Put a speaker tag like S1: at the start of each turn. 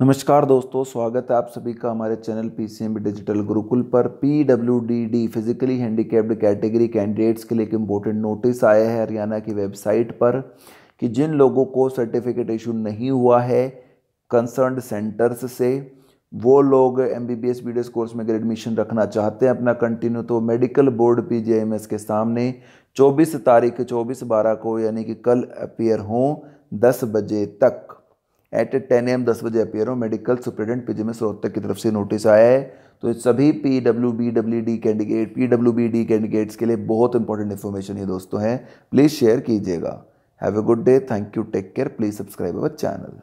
S1: नमस्कार दोस्तों स्वागत है आप सभी का हमारे channel P C M digital Gurukul पर P W D D physically handicapped category candidates के लिए एक इम्पोर्टेंट नोटिस आया है हरियाणा की वेबसाइट पर कि जिन लोगों को सर्टिफिकेट इशू नहीं हुआ है कंसर्न सेंटर्स से वो लोग M B B S B D S course में अगर एडमिशन रखना चाहते हैं अपना कंटिन्यू तो medical board P J M S के सामने चौबीस तारीख चौबीस बारह को यानी कि कल अपियर हों दस बजे तक एट ए टेन एम दस बजे अपेयर हो मेडिकल पीजे पिजमे सरोत्तर की तरफ से नोटिस आया है तो सभी P W B W D candidate P W B D candidates के लिए बहुत इंपॉर्टेंट इन्फॉर्मेशन ये दोस्तों हैं प्लीज़ शेयर कीजिएगा have a good day thank you take care please subscribe our channel